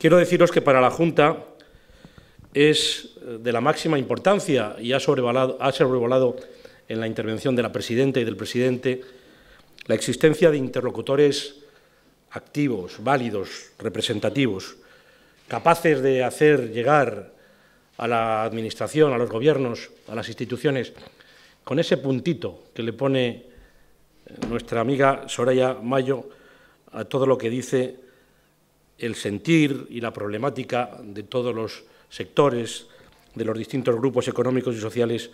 Quiero deciros que para la Junta es eh, de la máxima importancia y ha sobrevolado, ha en la intervención de la presidenta y del presidente la existencia de interlocutores activos, válidos, representativos, capaces de hacer llegar a la Administración, a los gobiernos, a las instituciones, con ese puntito que le pone eh, nuestra amiga Soraya Mayo a todo lo que dice el sentir y la problemática de todos los sectores, de los distintos grupos económicos y sociales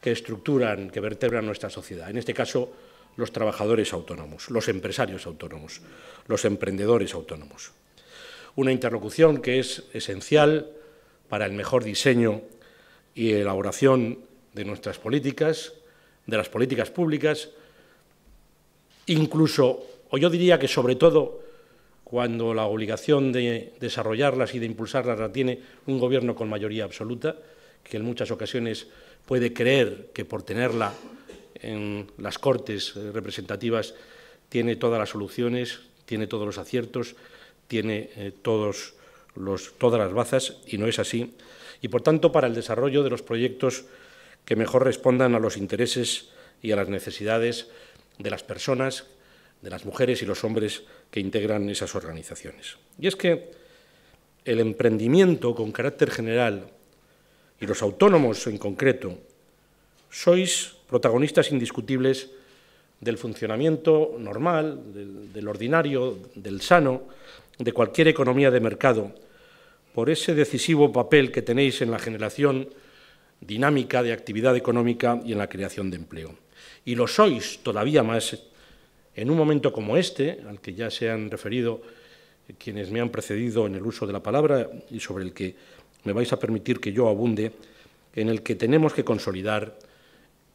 que estructuran, que vertebran nuestra sociedad. En este caso, los trabajadores autónomos, los empresarios autónomos, los emprendedores autónomos. Una interlocución que es esencial para el mejor diseño y elaboración de nuestras políticas, de las políticas públicas, incluso, o yo diría que sobre todo, cuando la obligación de desarrollarlas y de impulsarlas la tiene un gobierno con mayoría absoluta, que en muchas ocasiones puede creer que por tenerla en las cortes representativas tiene todas las soluciones, tiene todos los aciertos, tiene eh, todas las bazas y no es así. Y por tanto, para el desarrollo de los proyectos que mejor respondan a los intereses y a las necesidades de las personas, de las mujeres y los hombres que integran esas organizaciones. Y es que el emprendimiento con carácter general y los autónomos en concreto sois protagonistas indiscutibles del funcionamiento normal, del, ordinario, del sano, de cualquier economía de mercado, por ese decisivo papel que tenéis en la generación dinámica de actividad económica y en la creación de empleo. Y lo sois todavía más en un momento como este, al que ya se han referido quienes me han precedido en el uso de la palabra y sobre el que me vais a permitir que yo abunde, en el que tenemos que consolidar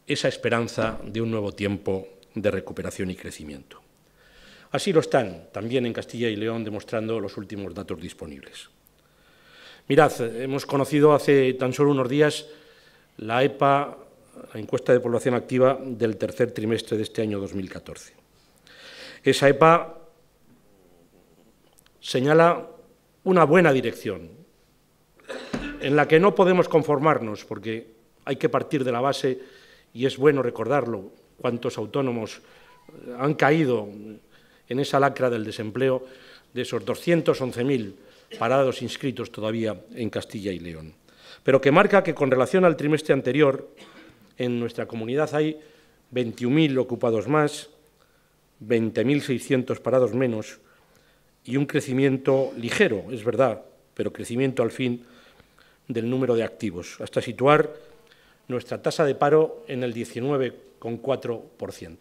esa esperanza de un nuevo tiempo de recuperación y crecimiento. Así lo están también en Castilla y León demostrando los últimos datos disponibles. Mirad, hemos conocido hace tan solo unos días la EPA, la encuesta de población activa del tercer trimestre de este año 2014. Esa EPA señala una buena dirección, en la que no podemos conformarnos, porque hay que partir de la base, y es bueno recordarlo, cuántos autónomos han caído en esa lacra del desempleo de esos 211.000 parados inscritos todavía en Castilla y León. Pero que marca que con relación al trimestre anterior, en nuestra comunidad hay 21.000 ocupados más, 20.600 parados menos y un crecimiento ligero, es verdad, pero crecimiento al fin del número de activos, hasta situar nuestra tasa de paro en el 19,4%.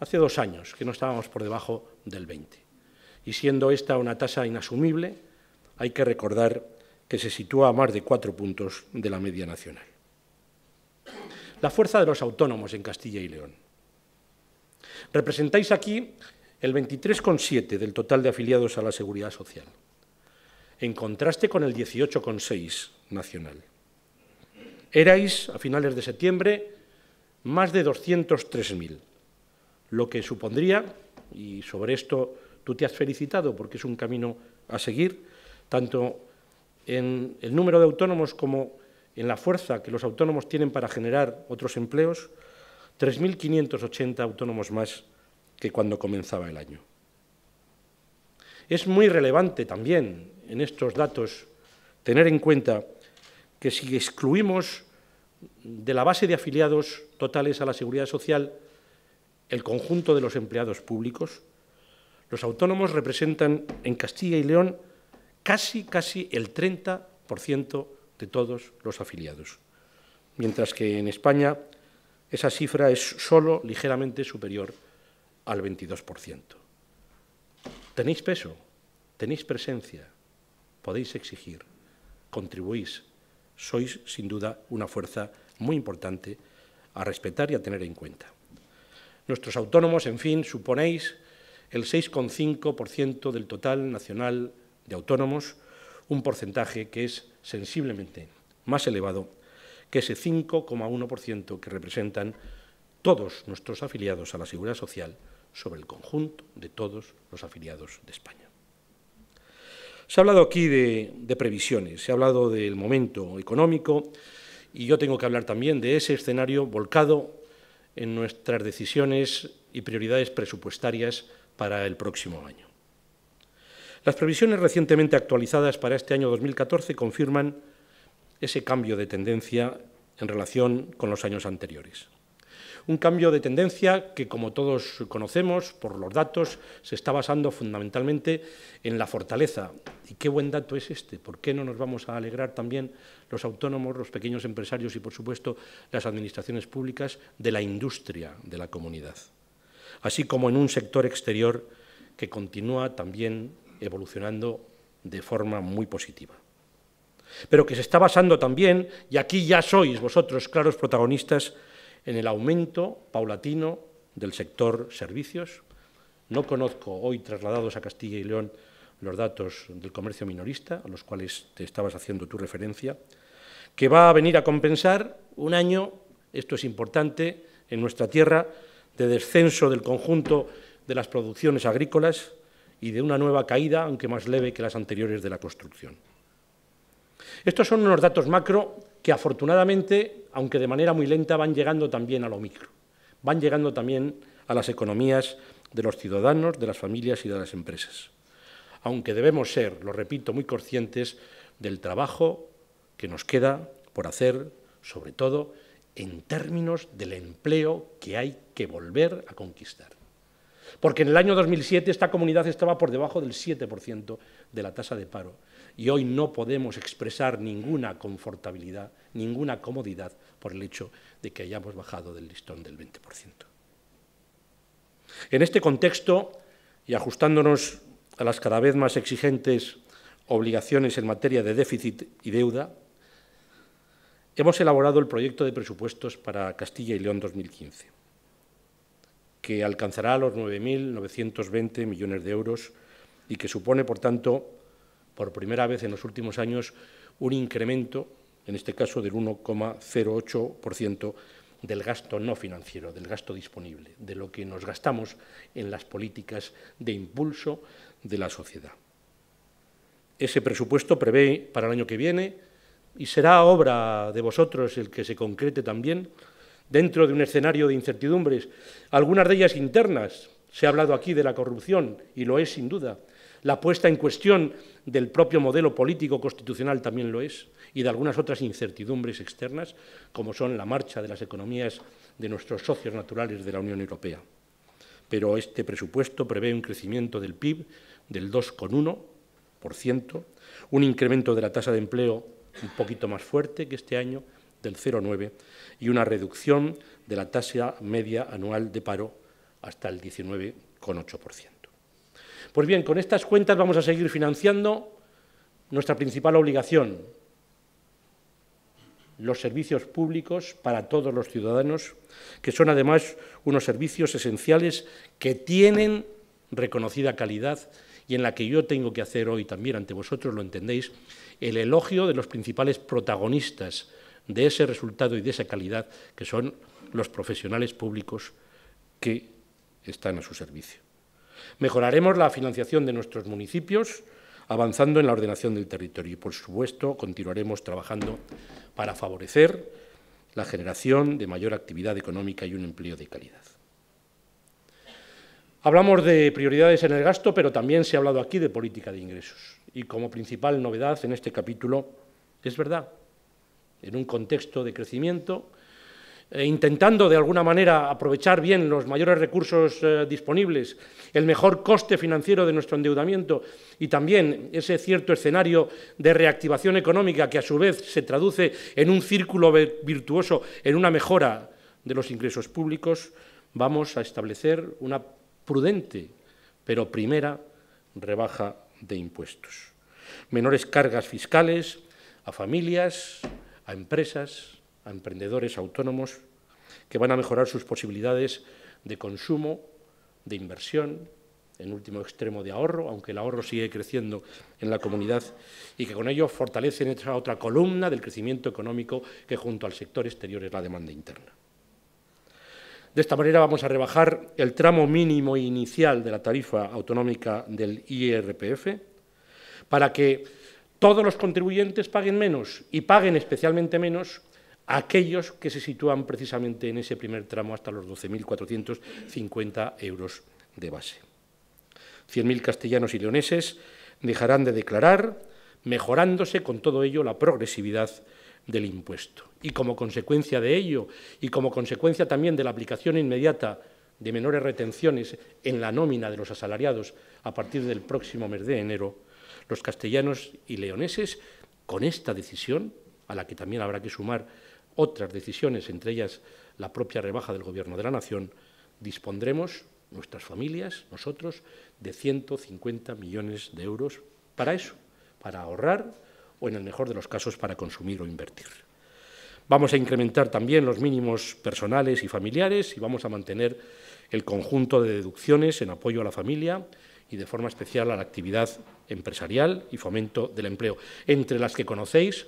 Hace dos años que no estábamos por debajo del 20%. Y siendo esta una tasa inasumible, hay que recordar que se sitúa a más de cuatro puntos de la media nacional. La fuerza de los autónomos en Castilla y León. Representáis aquí el 23,7 del total de afiliados a la Seguridad Social, en contraste con el 18,6 nacional. Erais, a finales de septiembre, más de 203.000, lo que supondría, y sobre esto tú te has felicitado porque es un camino a seguir, tanto en el número de autónomos como en la fuerza que los autónomos tienen para generar otros empleos, 3.580 autónomos más que cuando comenzaba el año. Es muy relevante también en estos datos tener en cuenta que si excluimos de la base de afiliados totales a la seguridad social el conjunto de los empleados públicos, los autónomos representan en Castilla y León casi, casi el 30% de todos los afiliados, mientras que en España esa cifra es solo ligeramente superior al 22%. Tenéis peso, tenéis presencia, podéis exigir, contribuís, sois sin duda una fuerza muy importante a respetar y a tener en cuenta. Nuestros autónomos, en fin, suponéis el 6,5% del total nacional de autónomos, un porcentaje que es sensiblemente más elevado que ese 5,1% que representan todos nuestros afiliados a la Seguridad Social sobre el conjunto de todos los afiliados de España. Se ha hablado aquí de, de previsiones, se ha hablado del momento económico y yo tengo que hablar también de ese escenario volcado en nuestras decisiones y prioridades presupuestarias para el próximo año. Las previsiones recientemente actualizadas para este año 2014 confirman ese cambio de tendencia en relación con los años anteriores. Un cambio de tendencia que, como todos conocemos por los datos, se está basando fundamentalmente en la fortaleza. Y qué buen dato es este. ¿Por qué no nos vamos a alegrar también los autónomos, los pequeños empresarios y, por supuesto, las administraciones públicas de la industria de la comunidad? Así como en un sector exterior que continúa también evolucionando de forma muy positiva pero que se está basando también, y aquí ya sois vosotros claros protagonistas, en el aumento paulatino del sector servicios. No conozco hoy trasladados a Castilla y León los datos del comercio minorista, a los cuales te estabas haciendo tu referencia, que va a venir a compensar un año, esto es importante, en nuestra tierra, de descenso del conjunto de las producciones agrícolas y de una nueva caída, aunque más leve que las anteriores de la construcción. Estos son unos datos macro que afortunadamente, aunque de manera muy lenta, van llegando también a lo micro, van llegando también a las economías de los ciudadanos, de las familias y de las empresas. Aunque debemos ser, lo repito, muy conscientes del trabajo que nos queda por hacer, sobre todo en términos del empleo que hay que volver a conquistar. Porque en el año 2007 esta comunidad estaba por debajo del 7% de la tasa de paro y hoy no podemos expresar ninguna confortabilidad, ninguna comodidad por el hecho de que hayamos bajado del listón del 20%. En este contexto, y ajustándonos a las cada vez más exigentes obligaciones en materia de déficit y deuda, hemos elaborado el proyecto de presupuestos para Castilla y León 2015, que alcanzará los 9.920 millones de euros y que supone, por tanto, por primera vez en los últimos años un incremento, en este caso del 1,08% del gasto no financiero, del gasto disponible, de lo que nos gastamos en las políticas de impulso de la sociedad. Ese presupuesto prevé para el año que viene, y será obra de vosotros el que se concrete también, dentro de un escenario de incertidumbres, algunas de ellas internas. Se ha hablado aquí de la corrupción, y lo es sin duda, la puesta en cuestión del propio modelo político constitucional también lo es, y de algunas otras incertidumbres externas, como son la marcha de las economías de nuestros socios naturales de la Unión Europea. Pero este presupuesto prevé un crecimiento del PIB del 2,1%, un incremento de la tasa de empleo un poquito más fuerte que este año, del 0,9%, y una reducción de la tasa media anual de paro hasta el 19,8%. Pues bien, con estas cuentas vamos a seguir financiando nuestra principal obligación, los servicios públicos para todos los ciudadanos, que son además unos servicios esenciales que tienen reconocida calidad y en la que yo tengo que hacer hoy también ante vosotros, lo entendéis, el elogio de los principales protagonistas de ese resultado y de esa calidad, que son los profesionales públicos que están a su servicio. Mejoraremos la financiación de nuestros municipios, avanzando en la ordenación del territorio y, por supuesto, continuaremos trabajando para favorecer la generación de mayor actividad económica y un empleo de calidad. Hablamos de prioridades en el gasto, pero también se ha hablado aquí de política de ingresos. Y como principal novedad en este capítulo, es verdad, en un contexto de crecimiento eh, intentando de alguna manera aprovechar bien los mayores recursos eh, disponibles, el mejor coste financiero de nuestro endeudamiento y también ese cierto escenario de reactivación económica que a su vez se traduce en un círculo virtuoso, en una mejora de los ingresos públicos, vamos a establecer una prudente pero primera rebaja de impuestos. Menores cargas fiscales a familias, a empresas, a emprendedores autónomos que van a mejorar sus posibilidades de consumo, de inversión, en último extremo de ahorro, aunque el ahorro sigue creciendo en la comunidad, y que con ello fortalecen esa otra columna del crecimiento económico que junto al sector exterior es la demanda interna. De esta manera vamos a rebajar el tramo mínimo inicial de la tarifa autonómica del IRPF para que todos los contribuyentes paguen menos y paguen especialmente menos aquellos que se sitúan precisamente en ese primer tramo hasta los 12.450 euros de base. 100.000 castellanos y leoneses dejarán de declarar, mejorándose con todo ello la progresividad del impuesto. Y como consecuencia de ello, y como consecuencia también de la aplicación inmediata de menores retenciones en la nómina de los asalariados a partir del próximo mes de enero, los castellanos y leoneses, con esta decisión, a la que también habrá que sumar otras decisiones, entre ellas la propia rebaja del Gobierno de la Nación, dispondremos, nuestras familias, nosotros, de 150 millones de euros para eso, para ahorrar o, en el mejor de los casos, para consumir o invertir. Vamos a incrementar también los mínimos personales y familiares y vamos a mantener el conjunto de deducciones en apoyo a la familia y de forma especial a la actividad empresarial y fomento del empleo, entre las que conocéis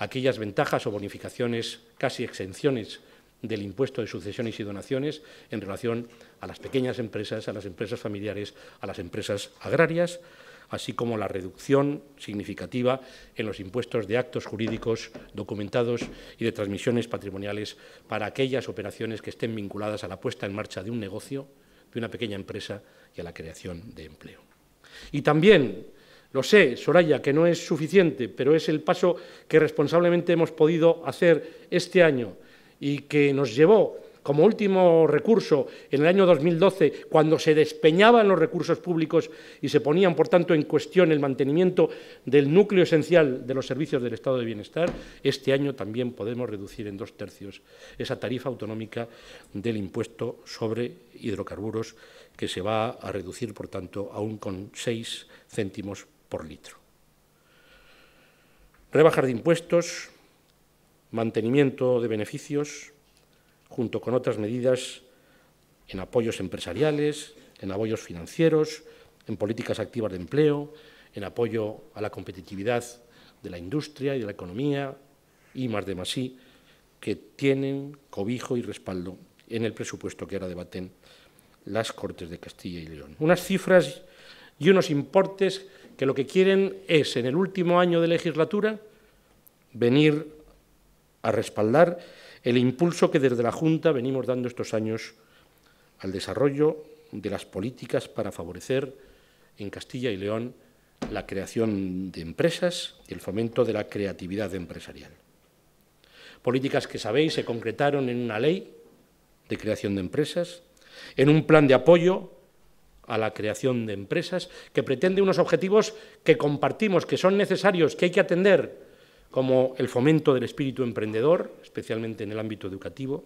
aquellas ventajas o bonificaciones, casi exenciones del impuesto de sucesiones y donaciones en relación a las pequeñas empresas, a las empresas familiares, a las empresas agrarias, así como la reducción significativa en los impuestos de actos jurídicos documentados y de transmisiones patrimoniales para aquellas operaciones que estén vinculadas a la puesta en marcha de un negocio, de una pequeña empresa y a la creación de empleo. Y también lo sé, Soraya, que no es suficiente, pero es el paso que responsablemente hemos podido hacer este año y que nos llevó como último recurso en el año 2012, cuando se despeñaban los recursos públicos y se ponían, por tanto, en cuestión el mantenimiento del núcleo esencial de los servicios del Estado de Bienestar, este año también podemos reducir en dos tercios esa tarifa autonómica del impuesto sobre hidrocarburos, que se va a reducir, por tanto, aún con seis céntimos por litro. Rebajar de impuestos, mantenimiento de beneficios, junto con otras medidas en apoyos empresariales, en apoyos financieros, en políticas activas de empleo, en apoyo a la competitividad de la industria y de la economía, y más de más sí, que tienen cobijo y respaldo en el presupuesto que ahora debaten las Cortes de Castilla y León. Unas cifras y unos importes que lo que quieren es, en el último año de legislatura, venir a respaldar el impulso que desde la Junta venimos dando estos años al desarrollo de las políticas para favorecer en Castilla y León la creación de empresas y el fomento de la creatividad empresarial. Políticas que sabéis se concretaron en una ley de creación de empresas, en un plan de apoyo a la creación de empresas, que pretende unos objetivos que compartimos, que son necesarios, que hay que atender, como el fomento del espíritu emprendedor, especialmente en el ámbito educativo,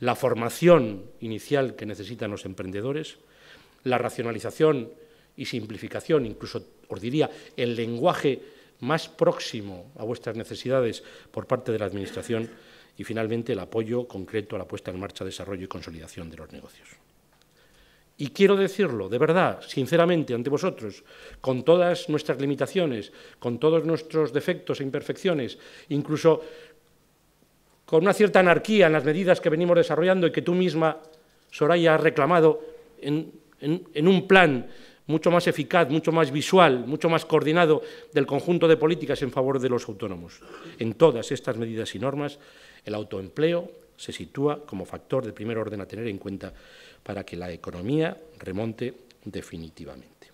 la formación inicial que necesitan los emprendedores, la racionalización y simplificación, incluso os diría el lenguaje más próximo a vuestras necesidades por parte de la Administración y, finalmente, el apoyo concreto a la puesta en marcha, desarrollo y consolidación de los negocios. Y quiero decirlo, de verdad, sinceramente, ante vosotros, con todas nuestras limitaciones, con todos nuestros defectos e imperfecciones, incluso con una cierta anarquía en las medidas que venimos desarrollando y que tú misma, Soraya, has reclamado en, un plan mucho más eficaz, mucho más visual, mucho más coordinado del conjunto de políticas en favor de los autónomos. En todas estas medidas y normas, el autoempleo, se sitúa como factor de primer orden a tener en cuenta para que la economía remonte definitivamente.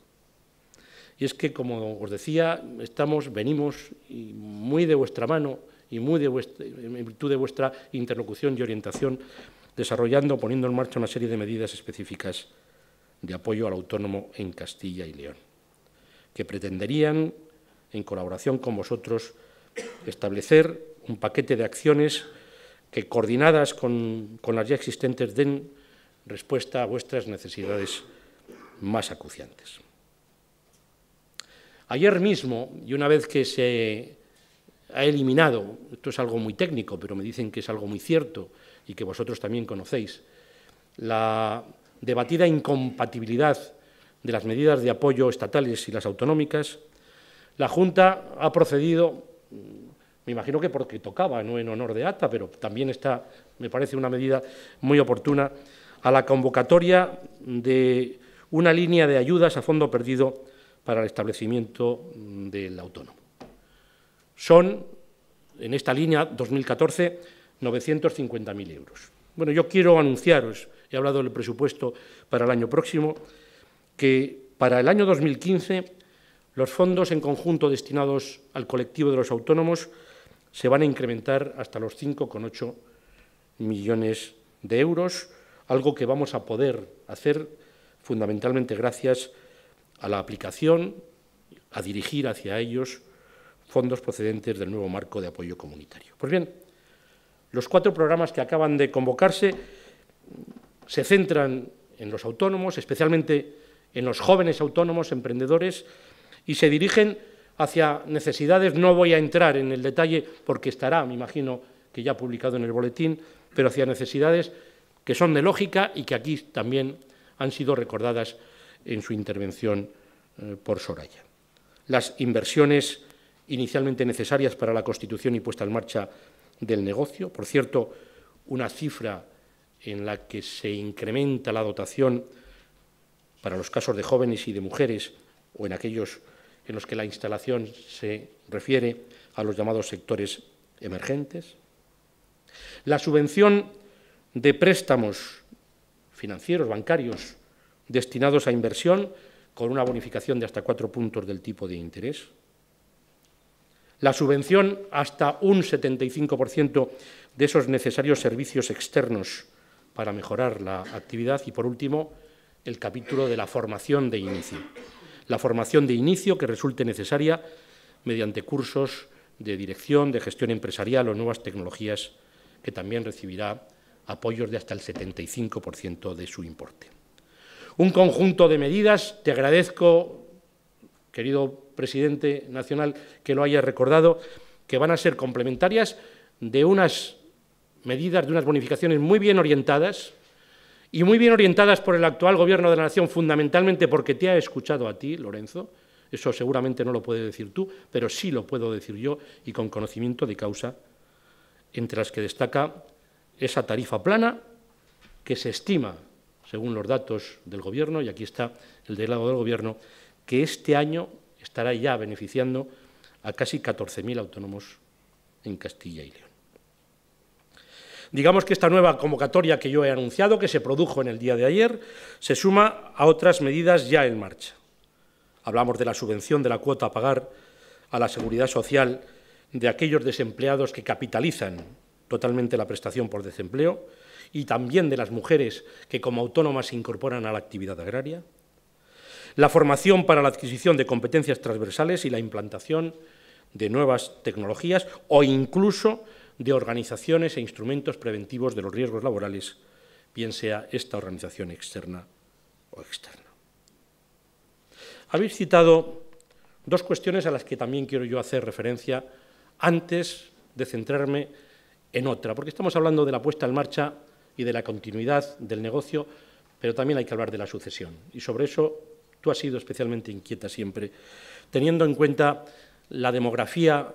Y es que, como os decía, estamos, venimos muy de vuestra mano y muy de vuestra, en virtud de vuestra interlocución y orientación, desarrollando, poniendo en marcha una serie de medidas específicas de apoyo al autónomo en Castilla y León, que pretenderían, en colaboración con vosotros, establecer un paquete de acciones que coordinadas con, con las ya existentes den respuesta a vuestras necesidades más acuciantes. Ayer mismo, y una vez que se ha eliminado, esto es algo muy técnico, pero me dicen que es algo muy cierto y que vosotros también conocéis, la debatida incompatibilidad de las medidas de apoyo estatales y las autonómicas, la Junta ha procedido me imagino que porque tocaba, no en honor de ATA, pero también está, me parece, una medida muy oportuna a la convocatoria de una línea de ayudas a fondo perdido para el establecimiento mm, del autónomo. Son, en esta línea 2014, 950.000 euros. Bueno, yo quiero anunciaros, he hablado del presupuesto para el año próximo, que para el año 2015 los fondos en conjunto destinados al colectivo de los autónomos se van a incrementar hasta los 5,8 millones de euros, algo que vamos a poder hacer fundamentalmente gracias a la aplicación, a dirigir hacia ellos fondos procedentes del nuevo marco de apoyo comunitario. Pues bien, los cuatro programas que acaban de convocarse se centran en los autónomos, especialmente en los jóvenes autónomos, emprendedores, y se dirigen hacia necesidades, no voy a entrar en el detalle porque estará, me imagino, que ya publicado en el boletín, pero hacia necesidades que son de lógica y que aquí también han sido recordadas en su intervención eh, por Soraya. Las inversiones inicialmente necesarias para la constitución y puesta en marcha del negocio, por cierto, una cifra en la que se incrementa la dotación para los casos de jóvenes y de mujeres o en aquellos en los que la instalación se refiere a los llamados sectores emergentes, la subvención de préstamos financieros, bancarios, destinados a inversión, con una bonificación de hasta cuatro puntos del tipo de interés, la subvención hasta un 75% de esos necesarios servicios externos para mejorar la actividad y, por último, el capítulo de la formación de inicio la formación de inicio que resulte necesaria mediante cursos de dirección, de gestión empresarial o nuevas tecnologías, que también recibirá apoyos de hasta el 75% de su importe. Un conjunto de medidas, te agradezco, querido presidente nacional, que lo haya recordado, que van a ser complementarias de unas medidas, de unas bonificaciones muy bien orientadas, y muy bien orientadas por el actual Gobierno de la Nación, fundamentalmente porque te ha escuchado a ti, Lorenzo, eso seguramente no lo puede decir tú, pero sí lo puedo decir yo y con conocimiento de causa, entre las que destaca esa tarifa plana que se estima, según los datos del Gobierno, y aquí está el lado del Gobierno, que este año estará ya beneficiando a casi 14.000 autónomos en Castilla y León. Digamos que esta nueva convocatoria que yo he anunciado, que se produjo en el día de ayer, se suma a otras medidas ya en marcha. Hablamos de la subvención de la cuota a pagar a la seguridad social de aquellos desempleados que capitalizan totalmente la prestación por desempleo y también de las mujeres que como autónomas se incorporan a la actividad agraria. La formación para la adquisición de competencias transversales y la implantación de nuevas tecnologías o incluso de organizaciones e instrumentos preventivos de los riesgos laborales, bien sea esta organización externa o externa. Habéis citado dos cuestiones a las que también quiero yo hacer referencia antes de centrarme en otra, porque estamos hablando de la puesta en marcha y de la continuidad del negocio, pero también hay que hablar de la sucesión. Y sobre eso tú has sido especialmente inquieta siempre, teniendo en cuenta la demografía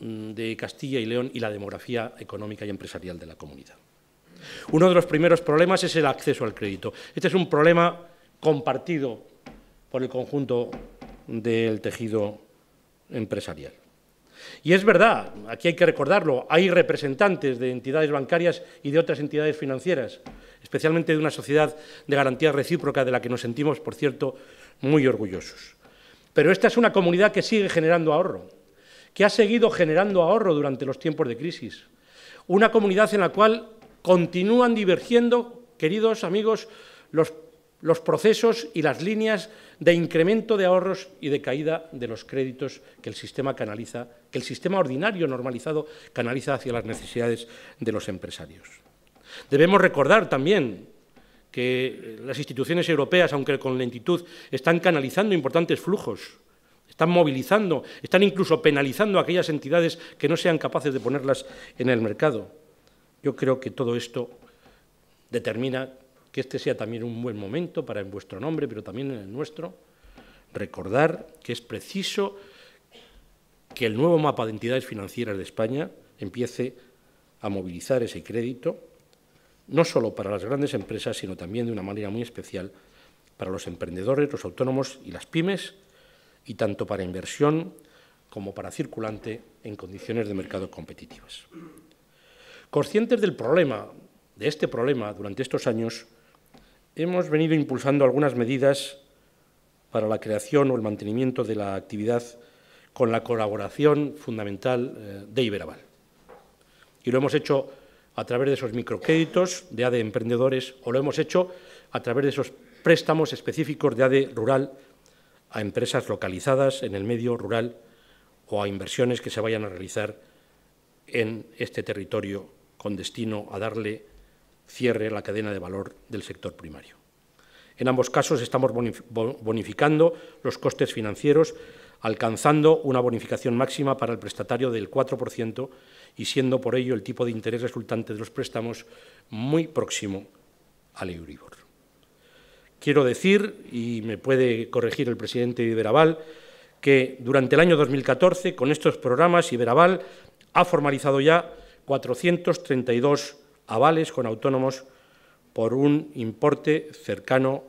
Mm, de Castilla y León y la demografía económica y empresarial de la comunidad. Uno de los primeros problemas es el acceso al crédito. Este es un problema compartido por el conjunto del tejido empresarial. Y es verdad, aquí hay que recordarlo, hay representantes de entidades bancarias y de otras entidades financieras, especialmente de una sociedad de garantía recíproca de la que nos sentimos, por cierto, muy orgullosos. Pero esta es una comunidad que sigue generando ahorro, que ha seguido generando ahorro durante los tiempos de crisis. Una comunidad en la cual continúan divergiendo, queridos amigos, los, procesos y las líneas de incremento de ahorros y de caída de los créditos que el sistema canaliza, que el sistema ordinario normalizado canaliza hacia las necesidades de los empresarios. Debemos recordar también que las instituciones europeas, aunque con lentitud, están canalizando importantes flujos están movilizando, están incluso penalizando a aquellas entidades que no sean capaces de ponerlas en el mercado. Yo creo que todo esto determina que este sea también un buen momento para en vuestro nombre, pero también en el nuestro, recordar que es preciso que el nuevo mapa de entidades financieras de España empiece a movilizar ese crédito, no solo para las grandes empresas, sino también de una manera muy especial para los emprendedores, los autónomos y las pymes, y tanto para inversión como para circulante en condiciones de mercado competitivas. Conscientes del problema, de este problema durante estos años, hemos venido impulsando algunas medidas para la creación o el mantenimiento de la actividad con la colaboración fundamental eh, de Iberaval. Y lo hemos hecho a través de esos microcréditos de ADE Emprendedores o lo hemos hecho a través de esos préstamos específicos de ADE Rural a empresas localizadas en el medio rural o a inversiones que se vayan a realizar en este territorio con destino a darle cierre a la cadena de valor del sector primario. En ambos casos estamos bonificando los costes financieros, alcanzando una bonificación máxima para el prestatario del 4% y siendo por ello el tipo de interés resultante de los préstamos muy próximo al Euribor. Quiero decir, y me puede corregir el presidente Iberabal, Iberaval, que durante el año 2014, con estos programas, Iberaval ha formalizado ya 432 avales con autónomos por un importe cercano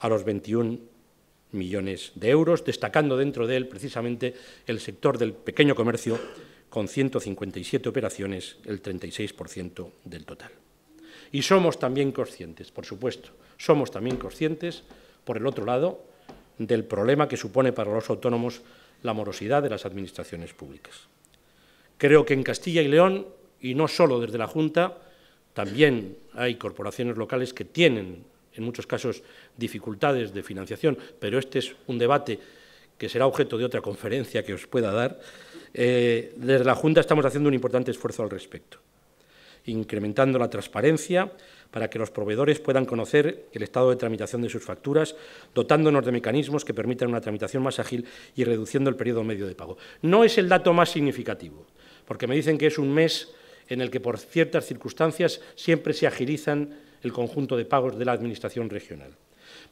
a los 21 millones de euros, destacando dentro de él precisamente el sector del pequeño comercio con 157 operaciones, el 36% del total. Y somos también conscientes, por supuesto, somos también conscientes, por el otro lado, del problema que supone para los autónomos la morosidad de las administraciones públicas. Creo que en Castilla y León, y no solo desde la Junta, también hay corporaciones locales que tienen, en muchos casos, dificultades de financiación, pero este es un debate que será objeto de otra conferencia que os pueda dar. Eh, desde la Junta estamos haciendo un importante esfuerzo al respecto incrementando la transparencia para que los proveedores puedan conocer el estado de tramitación de sus facturas, dotándonos de mecanismos que permitan una tramitación más ágil y reduciendo el periodo medio de pago. No es el dato más significativo, porque me dicen que es un mes en el que por ciertas circunstancias siempre se agilizan el conjunto de pagos de la Administración regional.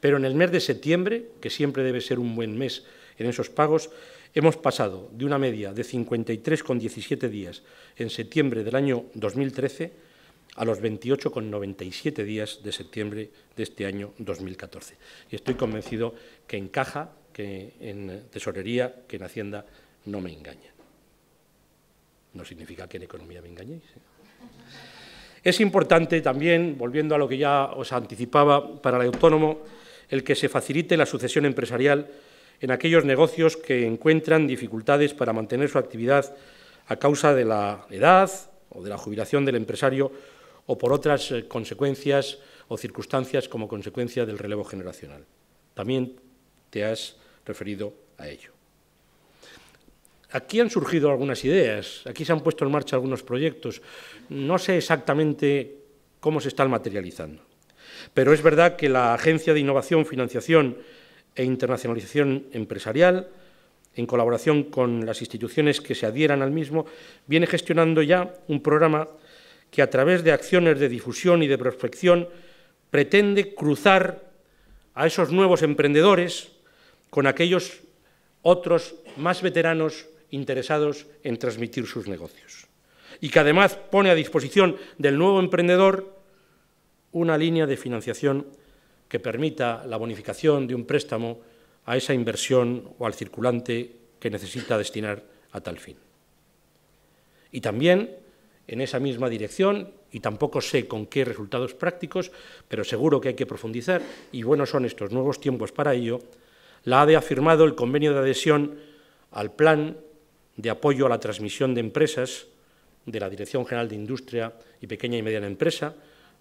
Pero en el mes de septiembre, que siempre debe ser un buen mes en esos pagos, Hemos pasado de una media de 53,17 días en septiembre del año 2013 a los 28,97 días de septiembre de este año 2014. Y estoy convencido que en caja, que en tesorería, que en hacienda no me engañan. No significa que en economía me engañéis. ¿eh? Es importante también, volviendo a lo que ya os anticipaba para el autónomo, el que se facilite la sucesión empresarial en aquellos negocios que encuentran dificultades para mantener su actividad a causa de la edad o de la jubilación del empresario o por otras eh, consecuencias o circunstancias como consecuencia del relevo generacional. También te has referido a ello. Aquí han surgido algunas ideas, aquí se han puesto en marcha algunos proyectos. No sé exactamente cómo se están materializando, pero es verdad que la Agencia de Innovación, Financiación e internacionalización empresarial, en colaboración con las instituciones que se adhieran al mismo, viene gestionando ya un programa que a través de acciones de difusión y de prospección pretende cruzar a esos nuevos emprendedores con aquellos otros más veteranos interesados en transmitir sus negocios. Y que además pone a disposición del nuevo emprendedor una línea de financiación que permita la bonificación de un préstamo a esa inversión o al circulante que necesita destinar a tal fin. Y también, en esa misma dirección, y tampoco sé con qué resultados prácticos, pero seguro que hay que profundizar, y buenos son estos nuevos tiempos para ello, la ADE ha firmado el convenio de adhesión al Plan de Apoyo a la Transmisión de Empresas de la Dirección General de Industria y Pequeña y Mediana Empresa,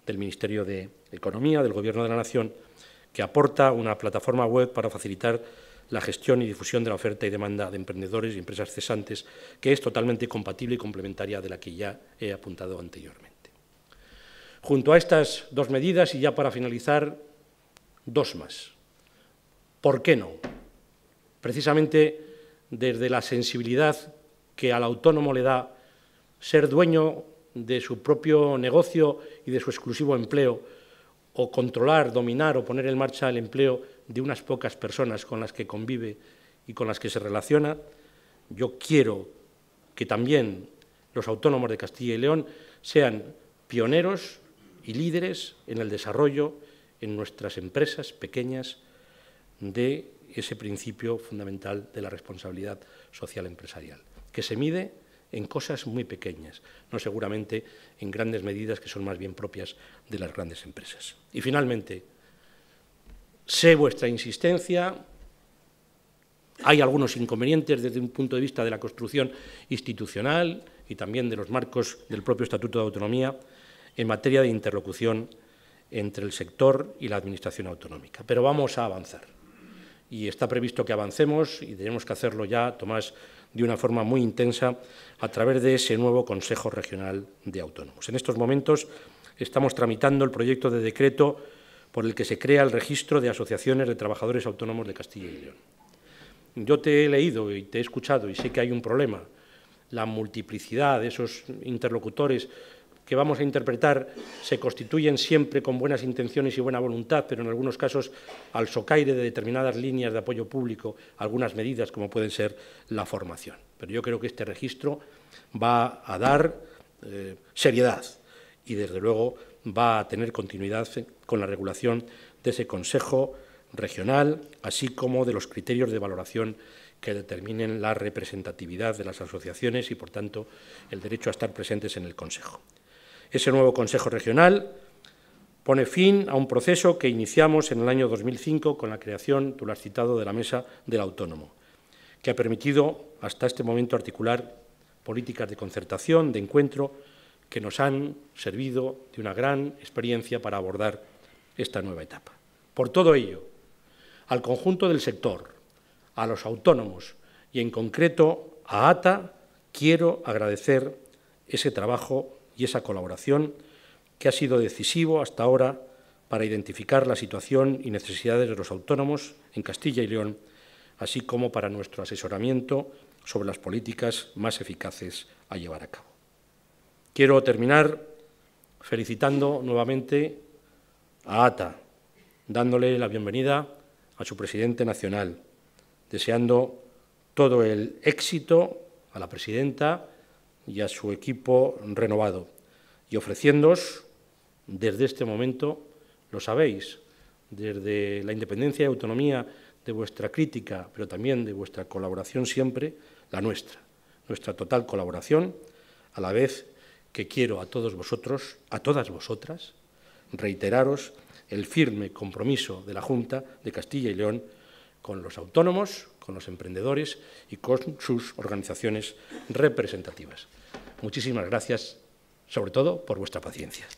del Ministerio de Economía, del Gobierno de la Nación, que aporta una plataforma web para facilitar la gestión y difusión de la oferta y demanda de emprendedores y empresas cesantes, que es totalmente compatible y complementaria de la que ya he apuntado anteriormente. Junto a estas dos medidas, y ya para finalizar, dos más. ¿Por qué no? Precisamente desde la sensibilidad que al autónomo le da ser dueño de su propio negocio y de su exclusivo empleo, o controlar, dominar o poner en marcha el empleo de unas pocas personas con las que convive y con las que se relaciona, yo quiero que también los autónomos de Castilla y León sean pioneros y líderes en el desarrollo en nuestras empresas pequeñas de ese principio fundamental de la responsabilidad social empresarial, que se mide en cosas muy pequeñas, no seguramente en grandes medidas que son más bien propias de las grandes empresas. Y finalmente, sé vuestra insistencia, hay algunos inconvenientes desde un punto de vista de la construcción institucional y también de los marcos del propio Estatuto de Autonomía en materia de interlocución entre el sector y la Administración autonómica. Pero vamos a avanzar y está previsto que avancemos y tenemos que hacerlo ya, Tomás, de una forma muy intensa a través de ese nuevo Consejo Regional de Autónomos. En estos momentos estamos tramitando el proyecto de decreto por el que se crea el registro de asociaciones de trabajadores autónomos de Castilla y León. Yo te he leído y te he escuchado y sé que hay un problema, la multiplicidad de esos interlocutores que vamos a interpretar se constituyen siempre con buenas intenciones y buena voluntad, pero en algunos casos al socaire de determinadas líneas de apoyo público, algunas medidas como pueden ser la formación. Pero yo creo que este registro va a dar eh, seriedad y desde luego va a tener continuidad con la regulación de ese Consejo regional, así como de los criterios de valoración que determinen la representatividad de las asociaciones y, por tanto, el derecho a estar presentes en el Consejo. Ese nuevo Consejo Regional pone fin a un proceso que iniciamos en el año 2005 con la creación, tú lo has citado, de la Mesa del Autónomo, que ha permitido hasta este momento articular políticas de concertación, de encuentro, que nos han servido de una gran experiencia para abordar esta nueva etapa. Por todo ello, al conjunto del sector, a los autónomos y en concreto a ATA, quiero agradecer ese trabajo y esa colaboración que ha sido decisivo hasta ahora para identificar la situación y necesidades de los autónomos en Castilla y León, así como para nuestro asesoramiento sobre las políticas más eficaces a llevar a cabo. Quiero terminar felicitando nuevamente a ATA, dándole la bienvenida a su presidente nacional, deseando todo el éxito a la presidenta y a su equipo renovado, y ofreciéndoos desde este momento, lo sabéis, desde la independencia y autonomía de vuestra crítica, pero también de vuestra colaboración siempre, la nuestra, nuestra total colaboración, a la vez que quiero a todos vosotros, a todas vosotras, reiteraros el firme compromiso de la Junta de Castilla y León con los autónomos, con los emprendedores y con sus organizaciones representativas. Muchísimas gracias, sobre todo, por vuestra paciencia.